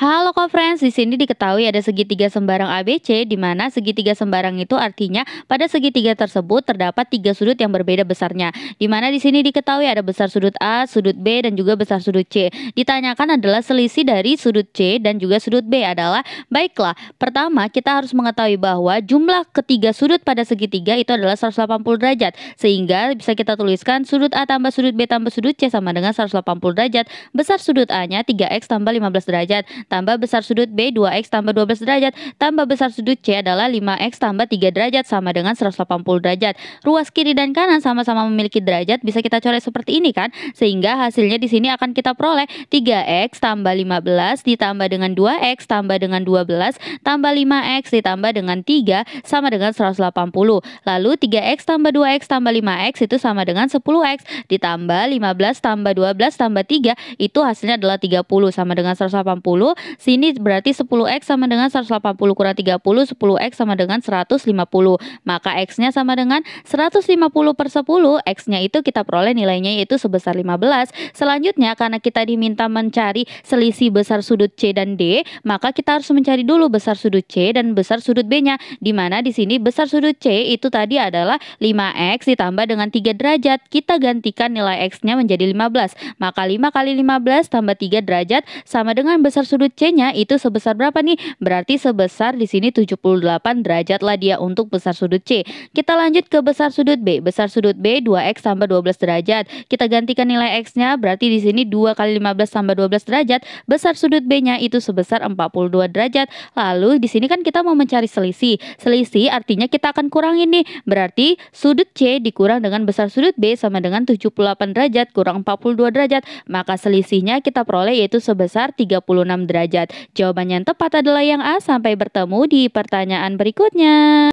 Halo Ko Friends, di sini diketahui ada segitiga sembarang ABC di mana segitiga sembarang itu artinya pada segitiga tersebut terdapat tiga sudut yang berbeda besarnya. Di mana di sini diketahui ada besar sudut A, sudut B dan juga besar sudut C. Ditanyakan adalah selisih dari sudut C dan juga sudut B adalah baiklah. Pertama, kita harus mengetahui bahwa jumlah ketiga sudut pada segitiga itu adalah 180 derajat sehingga bisa kita tuliskan sudut A tambah sudut B tambah sudut C sama dengan 180 derajat. Besar sudut A-nya 3x tambah 15 derajat tambah besar sudut B 2x tambah 12 derajat tambah besar sudut C adalah 5x tambah 3 derajat sama dengan 180 derajat. Ruas kiri dan kanan sama-sama memiliki derajat bisa kita coret seperti ini kan? Sehingga hasilnya di sini akan kita peroleh 3x tambah 15 ditambah dengan 2x tambah dengan 12 tambah 5x ditambah dengan 3 sama dengan 180. Lalu 3x tambah 2x tambah 5x itu sama dengan 10x ditambah 15 tambah 12 tambah 3 itu hasilnya adalah 30 sama dengan 180 Sini berarti 10X sama dengan 180 kurang 30, 10X sama dengan 150. Maka X-nya sama dengan 150 per 10, X-nya itu kita peroleh nilainya yaitu sebesar 15. Selanjutnya karena kita diminta mencari selisih besar sudut C dan D, maka kita harus mencari dulu besar sudut C dan besar sudut B-nya. Dimana di sini besar sudut C itu tadi adalah 5X ditambah dengan 3 derajat. Kita gantikan nilai X-nya menjadi 15. Maka 5 kali 15 tambah 3 derajat sama dengan besar sudut C-nya itu sebesar berapa nih? Berarti sebesar di sini 78 derajat lah dia untuk besar sudut C. Kita lanjut ke besar sudut B. Besar sudut B 2X tambah 12 derajat. Kita gantikan nilai X-nya berarti di sini 2 kali 15 tambah 12 derajat. Besar sudut B-nya itu sebesar 42 derajat. Lalu di sini kan kita mau mencari selisih. Selisih artinya kita akan kurangin nih. Berarti sudut C dikurang dengan besar sudut B sama dengan 78 derajat kurang 42 derajat. Maka selisihnya kita peroleh yaitu sebesar 36 derajat derajat. Jawaban yang tepat adalah yang A. Sampai bertemu di pertanyaan berikutnya.